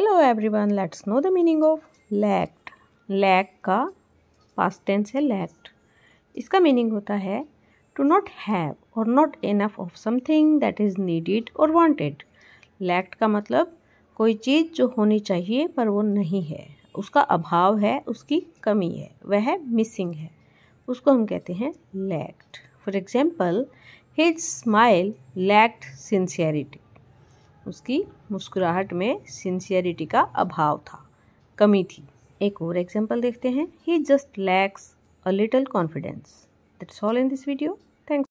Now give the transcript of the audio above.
hello everyone let's know the meaning of lacked lack का past tense है lacked इसका meaning होता है टू नॉट हैव और not enough of something that is needed और wanted lacked का मतलब कोई चीज़ जो होनी चाहिए पर वो नहीं है उसका अभाव है उसकी कमी है वह मिसिंग है उसको हम कहते हैं lacked for example his smile lacked sincerity उसकी मुस्कुराहट में सिंसियरिटी का अभाव था कमी थी एक और एग्जाम्पल देखते हैं ही just lacks a little confidence that's all in this video